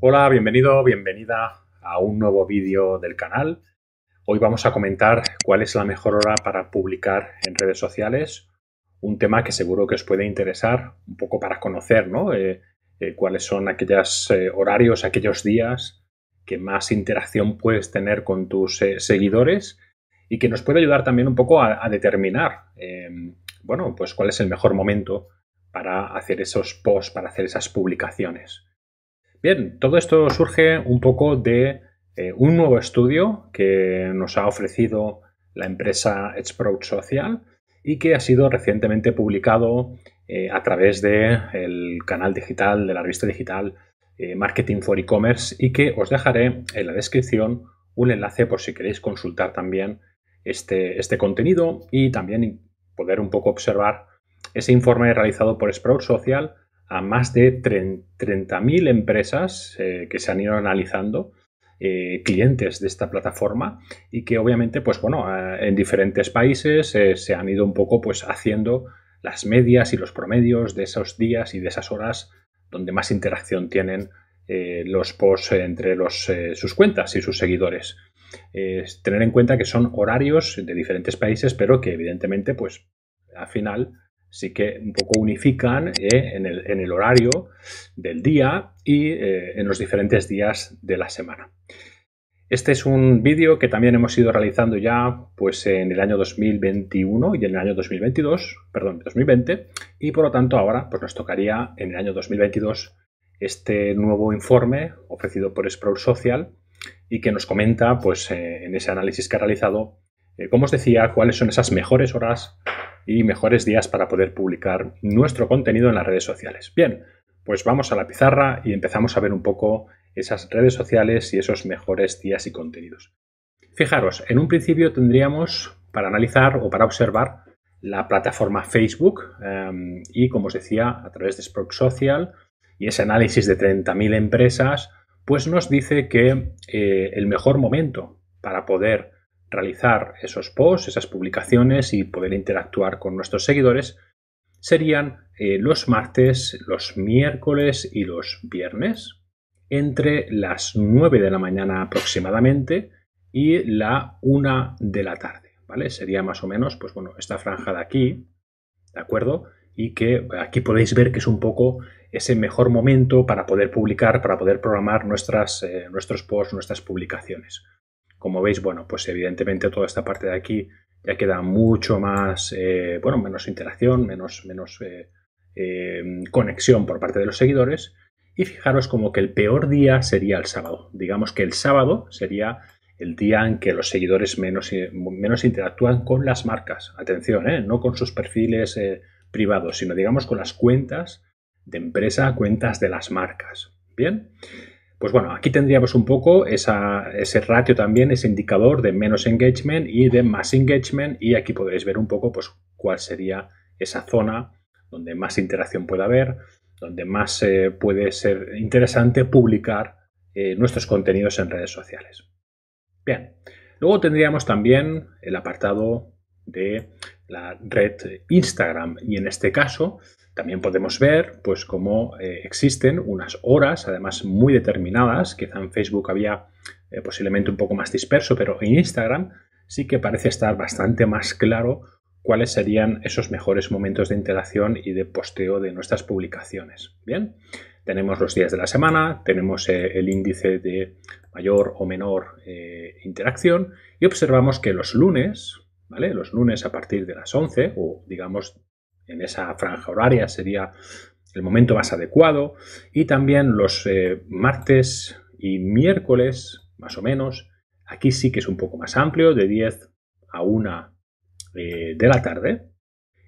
Hola, bienvenido, bienvenida a un nuevo vídeo del canal. Hoy vamos a comentar cuál es la mejor hora para publicar en redes sociales, un tema que seguro que os puede interesar, un poco para conocer ¿no? Eh, eh, cuáles son aquellos eh, horarios, aquellos días que más interacción puedes tener con tus seguidores y que nos puede ayudar también un poco a, determinar, em, bueno, pues cuál es el mejor momento para hacer esos posts, para hacer esas publicaciones. Bien, todo esto surge un poco de eh, un nuevo estudio que nos ha ofrecido la empresa Sprout Social y que ha sido recientemente publicado eh, a través del canal digital, de la revista digital eh, Marketing for E-Commerce y que os dejaré en la descripción un enlace por si queréis consultar también este, este contenido y también poder un poco observar ese informe realizado por Sprout Social a más de 30.000 empresas eh, que se han ido analizando. Eh, clientes de esta plataforma y que obviamente pues bueno eh, en diferentes países se han ido un poco pues haciendo las medias y los promedios de esos días y de esas horas donde más interacción tienen los posts entre sus cuentas y sus seguidores. tener en cuenta que son horarios de diferentes países, pero que evidentemente, pues al final sí que un poco unifican eh, en, el, horario del día y eh, en los diferentes días de la semana. Este es un vídeo que también hemos ido realizando ya pues, en el año 2021 y en el año 2022, perdón, 2020, y por lo tanto ahora pues, nos tocaría en el año 2022 este nuevo informe ofrecido por Sprout Social y que nos comenta pues, eh, en ese análisis que ha realizado eh, como os decía, cuáles son esas mejores horas y mejores días para poder publicar nuestro contenido en las redes sociales. Bien, pues vamos a la pizarra y empezamos a ver un poco esas redes sociales y esos mejores días y contenidos. Fijaros, en un principio tendríamos para analizar o para observar la plataforma Facebook em, y, como os decía, a través de Sprout Social y ese análisis de 30.000 empresas, pues nos dice que eh, el mejor momento para poder realizar esos posts, esas publicaciones y poder interactuar con nuestros seguidores serían eh, los martes, los miércoles y los viernes, entre las 9 de la mañana aproximadamente y la 1 de la tarde, ¿vale? Sería más o menos, pues bueno, esta franja de aquí, ¿de acuerdo? Y que aquí podéis ver que es un poco ese mejor momento para poder publicar, para poder programar nuestras, eh, nuestros posts, nuestras publicaciones. Como veis, bueno, pues evidentemente toda esta parte de aquí ya queda mucho más, eh, bueno, menos interacción, menos, menos eh, eh, conexión por parte de los seguidores. Y fijaros como que el peor día sería el sábado. Digamos que el sábado sería el día en que los seguidores menos, menos interactúan con las marcas. Atención, no con sus perfiles privados, sino digamos con las cuentas de empresa, cuentas de las marcas. Bien, pues bueno, aquí tendríamos un poco ese ratio también, ese indicador de menos engagement y de más engagement y aquí podréis ver un poco pues cuál sería esa zona donde más interacción puede haber, donde más eh, puede ser interesante publicar eh, nuestros contenidos en redes sociales. Bien, luego tendríamos también el apartado de la red Instagram y en este caso también podemos ver pues cómo eh, existen unas horas, además muy determinadas, quizá en Facebook había eh, posiblemente un poco más disperso, pero en Instagram sí que parece estar bastante más claro cuáles serían esos mejores momentos de interacción y de posteo de nuestras publicaciones. Bien, tenemos los días de la semana, tenemos eh, el índice de mayor o menor interacción y observamos que los lunes, ¿vale? Los lunes a partir de las 11 o digamos en esa franja horaria sería el momento más adecuado. Y también los eh, martes y miércoles, más o menos, aquí sí que es un poco más amplio, de 10 a 1 eh, de la tarde.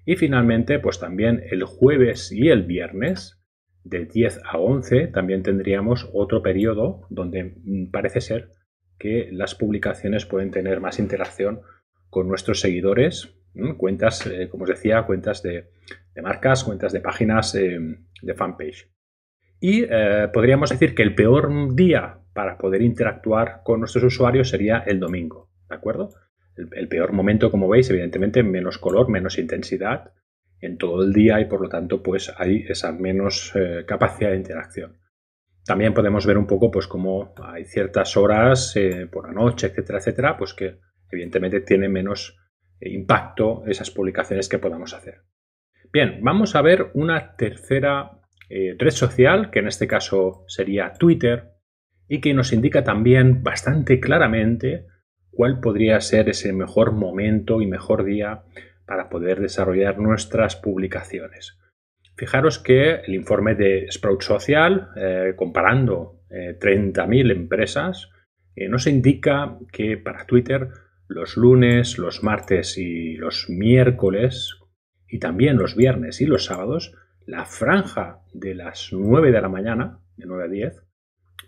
Y finalmente, pues también el jueves y el viernes, de 10 a 11, también tendríamos otro periodo donde parece ser que las publicaciones pueden tener más interacción con nuestros seguidores cuentas, eh, como os decía, cuentas de, marcas, cuentas de páginas eh, de fanpage. Y eh, podríamos decir que el peor día para poder interactuar con nuestros usuarios sería el domingo, ¿de acuerdo? El, peor momento, como veis, evidentemente, menos color, menos intensidad en todo el día y por lo tanto, pues hay esa menos capacidad de interacción. También podemos ver un poco, pues, cómo hay ciertas horas por la noche, etcétera, etcétera, pues que evidentemente tiene menos eh, impacto esas publicaciones que podamos hacer. Bien, vamos a ver una tercera eh, red social, que en este caso sería Twitter, y que nos indica también bastante claramente cuál podría ser ese mejor momento y mejor día para poder desarrollar nuestras publicaciones. Fijaros que el informe de Sprout Social, eh, comparando 30.000 empresas, nos indica que para Twitter los lunes, los martes y los miércoles, y también los viernes y los sábados, la franja de las 9 de la mañana, de 9 a 10,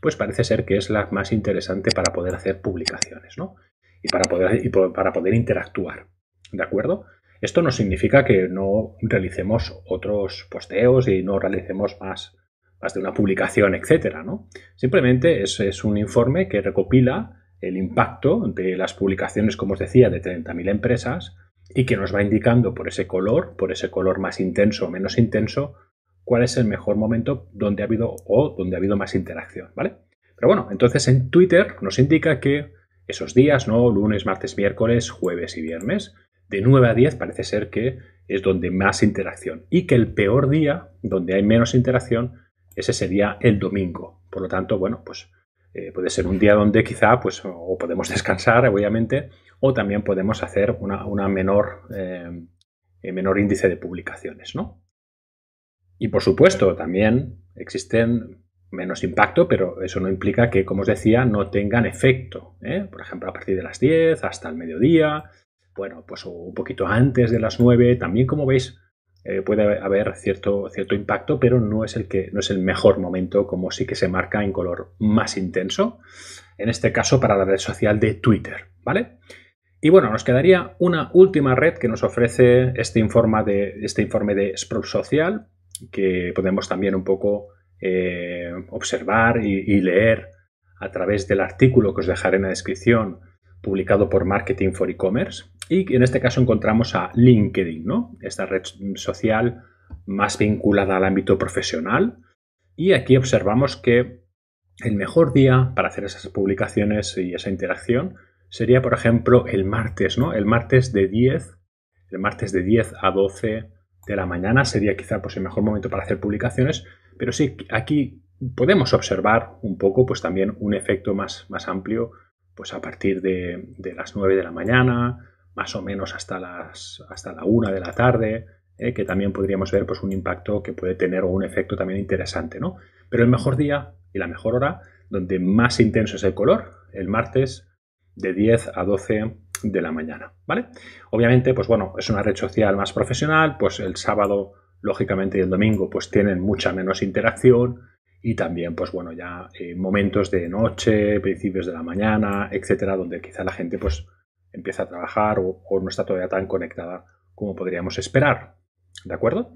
pues parece ser que es la más interesante para poder hacer publicaciones, ¿no? Y para poder, y para poder interactuar, ¿de acuerdo? Esto no significa que no realicemos otros posteos y no realicemos más, más de una publicación, etcétera, ¿no? Simplemente es, es un informe que recopila el impacto de las publicaciones, como os decía, de 30.000 empresas y que nos va indicando por ese color, por ese color más intenso o menos intenso, cuál es el mejor momento donde ha habido o donde ha habido más interacción, ¿vale? Pero bueno, entonces en Twitter nos indica que esos días, ¿no? Lunes, martes, miércoles, jueves y viernes, de 9 a 10 parece ser que es donde más interacción y que el peor día, donde hay menos interacción, ese sería el domingo. Por lo tanto, bueno, pues eh, puede ser un día donde quizá pues, o podemos descansar, obviamente, o también podemos hacer una, eh, eh, menor, índice de publicaciones. ¿no? Y por supuesto, también existen menos impacto, pero eso no implica que, como os decía, no tengan efecto. Por ejemplo, a partir de las 10 hasta el mediodía, bueno, pues un poquito antes de las 9, también como veis, eh, puede haber cierto, cierto impacto, pero no es, el que, no es el mejor momento, como sí que se marca en color más intenso, en este caso para la red social de Twitter, ¿vale? Y bueno, nos quedaría una última red que nos ofrece este informe de, este informe de Social, que podemos también un poco eh, observar y, y leer a través del artículo que os dejaré en la descripción, publicado por Marketing for E-Commerce. Y en este caso encontramos a LinkedIn, Esta red social más vinculada al ámbito profesional. Y aquí observamos que el mejor día para hacer esas publicaciones y esa interacción sería, por ejemplo, el martes, ¿no? El martes de 10, el martes de 10 a 12 de la mañana sería quizá pues, el mejor momento para hacer publicaciones, pero sí, aquí podemos observar un poco pues también un efecto más, más amplio pues a partir de, de las 9 de la mañana, más o menos hasta, las, hasta la una de la tarde, eh, que también podríamos ver pues, un impacto que puede tener un efecto también interesante. ¿no? Pero el mejor día y la mejor hora, donde más intenso es el color, el martes de 10 a 12 de la mañana, ¿vale? Obviamente, pues bueno, es una red social más profesional, pues el sábado, lógicamente, y el domingo, pues tienen mucha menos interacción, y también, pues bueno, ya eh, momentos de noche, principios de la mañana, etcétera, donde quizá la gente pues empieza a trabajar o, no está todavía tan conectada como podríamos esperar. ¿De acuerdo?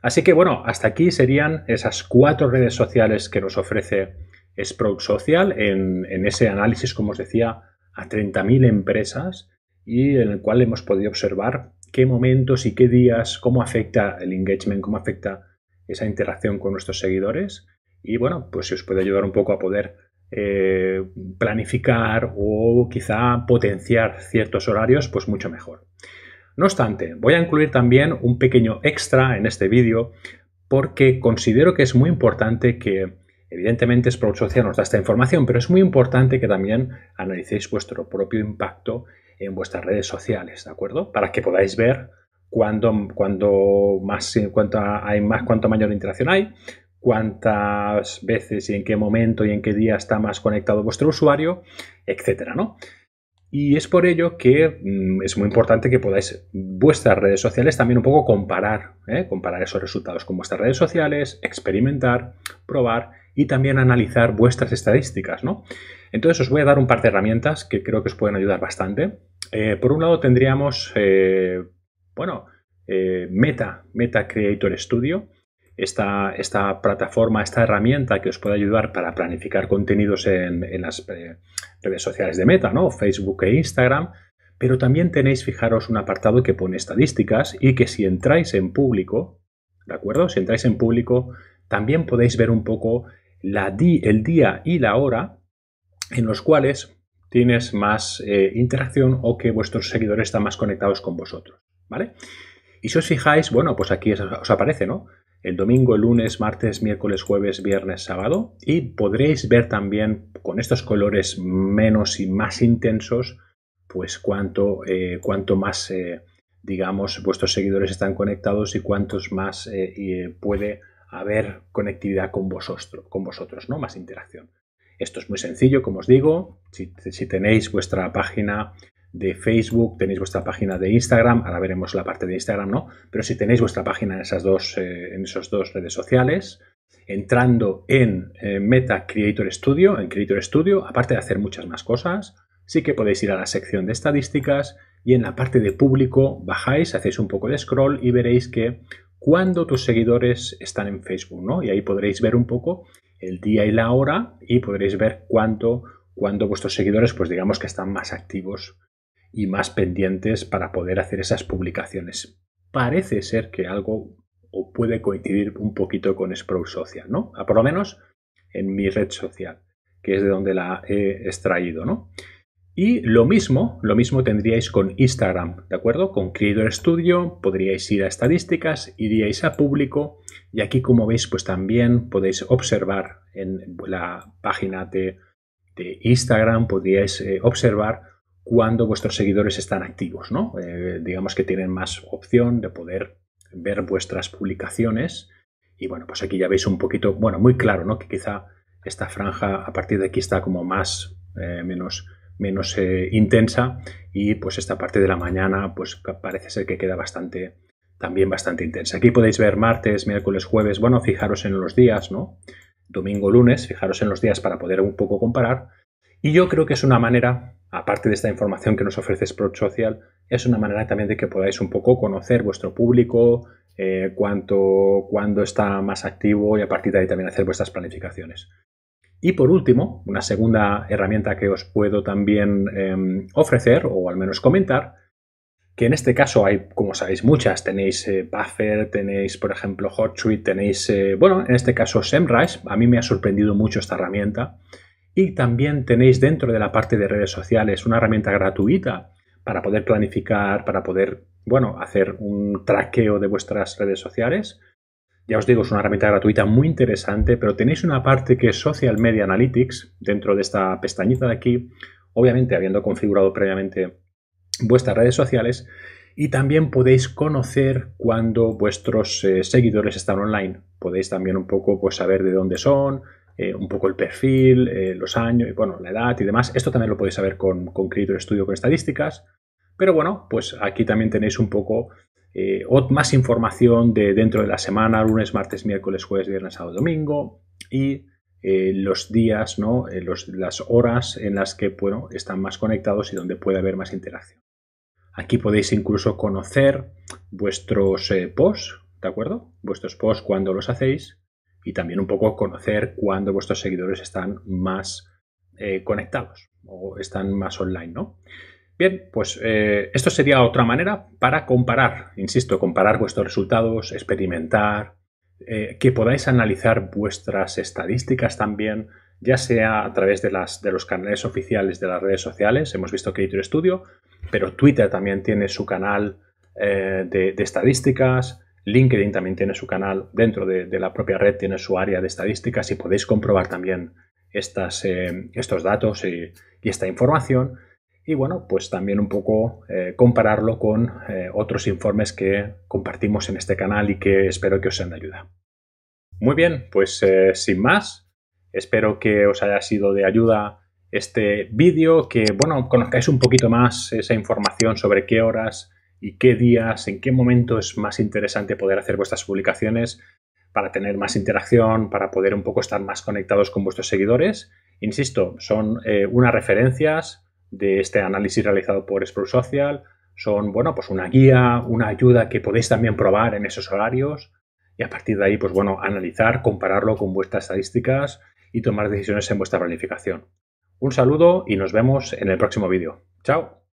Así que bueno, hasta aquí serían esas cuatro redes sociales que nos ofrece Sprout Social en, en ese análisis, como os decía, a 30.000 empresas y en el cual hemos podido observar qué momentos y qué días, cómo afecta el engagement, cómo afecta esa interacción con nuestros seguidores. Y bueno, pues si os puede ayudar un poco a poder eh, planificar o quizá potenciar ciertos horarios, pues mucho mejor. No obstante, voy a incluir también un pequeño extra en este vídeo porque considero que es muy importante que, evidentemente Sprout Social nos da esta información, pero es muy importante que también analicéis vuestro propio impacto en vuestras redes sociales, ¿de acuerdo? Para que podáis ver cuando más, cuánto, hay más, cuánto mayor interacción hay, cuántas veces y en qué momento y en qué día está más conectado vuestro usuario, etcétera, Y es por ello que mm, es muy importante que podáis vuestras redes sociales también un poco comparar, ¿eh? comparar esos resultados con vuestras redes sociales, experimentar, probar y también analizar vuestras estadísticas, Entonces os voy a dar un par de herramientas que creo que os pueden ayudar bastante. Eh, por un lado tendríamos, eh, bueno, Meta, Meta Creator Studio, esta, plataforma, esta herramienta que os puede ayudar para planificar contenidos en, las eh, redes sociales de Meta, ¿no? Facebook e Instagram. Pero también tenéis, fijaros, un apartado que pone estadísticas y que si entráis en público, ¿de acuerdo? Si entráis en público, también podéis ver un poco la di, el día y la hora en los cuales tienes más eh, interacción o que vuestros seguidores están más conectados con vosotros, ¿vale? Y si os fijáis, bueno, pues aquí os aparece, ¿no? el domingo, el lunes, martes, miércoles, jueves, viernes, sábado. Y podréis ver también con estos colores menos y más intensos, pues cuánto, eh, más, eh, digamos, vuestros seguidores están conectados y cuántos más eh, puede haber conectividad con vosotros, con vosotros, ¿no? Más interacción. Esto es muy sencillo, como os digo. Si, si tenéis vuestra página de Facebook, tenéis vuestra página de Instagram, ahora veremos la parte de Instagram, ¿no? Pero si tenéis vuestra página en esas dos, eh, en esas dos redes sociales, entrando en eh, Meta Creator Studio, en Creator Studio, aparte de hacer muchas más cosas, sí que podéis ir a la sección de estadísticas y en la parte de público bajáis, hacéis un poco de scroll y veréis que cuando tus seguidores están en Facebook, ¿no? Y ahí podréis ver un poco el día y la hora y podréis ver cuánto, vuestros seguidores, pues digamos que están más activos y más pendientes para poder hacer esas publicaciones. Parece ser que algo o puede coincidir un poquito con Sprout Social, ¿no? A ah, por lo menos en mi red social, que es de donde la he extraído, ¿no? Y lo mismo, lo mismo tendríais con Instagram, ¿de acuerdo? Con Creator Studio podríais ir a estadísticas, iríais a público y aquí como veis pues también podéis observar en la página de, Instagram, podríais eh, observar cuando vuestros seguidores están activos, ¿no? Eh, digamos que tienen más opción de poder ver vuestras publicaciones. Y bueno, pues aquí ya veis un poquito, bueno, muy claro, ¿no? Que quizá esta franja a partir de aquí está como más, eh, menos, menos eh, intensa y pues esta parte de la mañana pues parece ser que queda bastante, también bastante intensa. Aquí podéis ver martes, miércoles, jueves, bueno, fijaros en los días, ¿no? Domingo, lunes, fijaros en los días para poder un poco comparar. Y yo creo que es una manera aparte de esta información que nos ofrece Sprout Social, es una manera también de que podáis un poco conocer vuestro público, eh, cuánto, cuándo está más activo y a partir de ahí también hacer vuestras planificaciones. Y por último, una segunda herramienta que os puedo también em, ofrecer o al menos comentar, que en este caso hay, como sabéis, muchas. Tenéis eh, Buffer, tenéis, por ejemplo, Hotsuite, tenéis, eh, bueno, en este caso SEMrush. A mí me ha sorprendido mucho esta herramienta y también tenéis dentro de la parte de redes sociales una herramienta gratuita para poder planificar, para poder, bueno, hacer un traqueo de vuestras redes sociales. Ya os digo, es una herramienta gratuita muy interesante, pero tenéis una parte que es Social Media Analytics dentro de esta pestañita de aquí, obviamente habiendo configurado previamente vuestras redes sociales y también podéis conocer cuando vuestros eh, seguidores están online. Podéis también un poco pues, saber de dónde son, eh, un poco el perfil, eh, los años, y bueno, la edad y demás. Esto también lo podéis saber con, con estudio estudio con estadísticas. Pero bueno, pues aquí también tenéis un poco eh, más información de dentro de la semana, lunes, martes, miércoles, jueves, viernes, sábado, domingo y los días, ¿no? los, las horas en las que bueno, están más conectados y donde puede haber más interacción. Aquí podéis incluso conocer vuestros posts, ¿de acuerdo? Vuestros posts cuando los hacéis y también un poco conocer cuándo vuestros seguidores están más eh, conectados o están más online, ¿no? Bien, pues eh, esto sería otra manera para comparar, insisto, comparar vuestros resultados, experimentar, eh, que podáis analizar vuestras estadísticas también, ya sea a través de, las, de los canales oficiales de las redes sociales, hemos visto Creator Studio, pero Twitter también tiene su canal de, estadísticas, LinkedIn también tiene su canal, dentro de, la propia red tiene su área de estadísticas y podéis comprobar también estas, eh, estos datos y, esta información. Y bueno, pues también un poco eh, compararlo con eh, otros informes que compartimos en este canal y que espero que os sean de ayuda. Muy bien, pues sin más, espero que os haya sido de ayuda este vídeo, que bueno, conozcáis un poquito más esa información sobre qué horas y qué días, en qué momento es más interesante poder hacer vuestras publicaciones para tener más interacción, para poder un poco estar más conectados con vuestros seguidores. Insisto, son eh, unas referencias de este análisis realizado por Sprout Social, son, bueno, pues una guía, una ayuda que podéis también probar en esos horarios y a partir de ahí, pues bueno, analizar, compararlo con vuestras estadísticas y tomar decisiones en vuestra planificación. Un saludo y nos vemos en el próximo vídeo. ¡Chao!